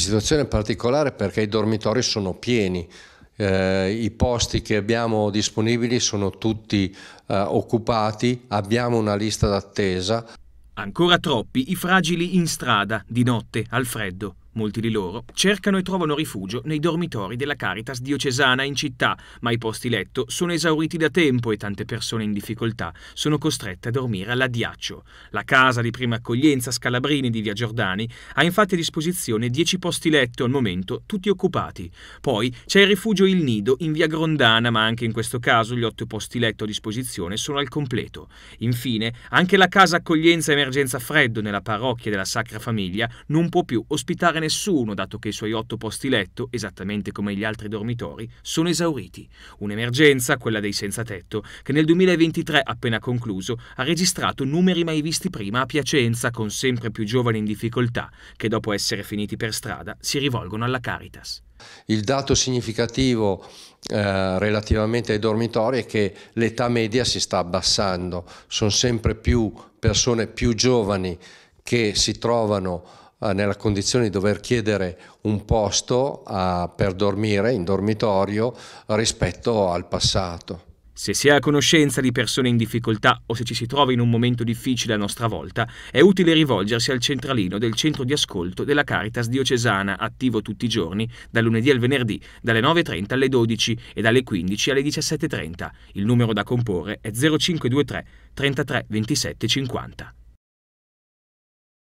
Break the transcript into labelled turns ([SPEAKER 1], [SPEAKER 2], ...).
[SPEAKER 1] situazione particolare perché i dormitori sono pieni, eh, i posti che abbiamo disponibili sono tutti eh, occupati, abbiamo una lista d'attesa.
[SPEAKER 2] Ancora troppi i fragili in strada, di notte, al freddo. Molti di loro cercano e trovano rifugio nei dormitori della Caritas diocesana in città, ma i posti letto sono esauriti da tempo e tante persone in difficoltà sono costrette a dormire all'addiaccio. La casa di prima accoglienza Scalabrini di Via Giordani ha infatti a disposizione 10 posti letto al momento, tutti occupati. Poi c'è il rifugio Il Nido in Via Grondana, ma anche in questo caso gli 8 posti letto a disposizione sono al completo. Infine, anche la casa accoglienza emergenza freddo nella parrocchia della Sacra Famiglia non può più ospitare nessuno nessuno, dato che i suoi otto posti letto, esattamente come gli altri dormitori, sono esauriti. Un'emergenza, quella dei senza tetto, che nel 2023, appena concluso, ha registrato numeri mai visti prima a Piacenza, con sempre più giovani in difficoltà, che dopo essere finiti per strada si rivolgono alla Caritas.
[SPEAKER 1] Il dato significativo eh, relativamente ai dormitori è che l'età media si sta abbassando, sono sempre più persone più giovani che si trovano eh, nella condizione di dover chiedere un posto a, eh, per dormire in dormitorio rispetto al passato. Se si è a conoscenza di persone in difficoltà o se ci si trova in un momento difficile
[SPEAKER 2] a nostra volta, è utile rivolgersi al centralino del centro di ascolto della Caritas diocesana, attivo tutti i giorni, dal lunedì al venerdì, dalle 9.30 alle 12 e dalle 15 alle 17.30. Il numero da comporre è 0523 33 27 50.